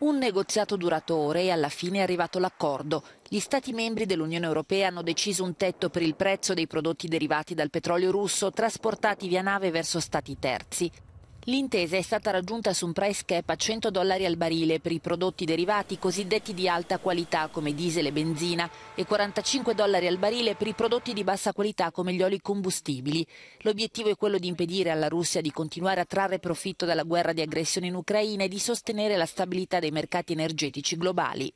Un negoziato duratore e alla fine è arrivato l'accordo. Gli Stati membri dell'Unione Europea hanno deciso un tetto per il prezzo dei prodotti derivati dal petrolio russo trasportati via nave verso Stati terzi. L'intesa è stata raggiunta su un price cap a 100 dollari al barile per i prodotti derivati cosiddetti di alta qualità come diesel e benzina e 45 dollari al barile per i prodotti di bassa qualità come gli oli combustibili. L'obiettivo è quello di impedire alla Russia di continuare a trarre profitto dalla guerra di aggressione in Ucraina e di sostenere la stabilità dei mercati energetici globali.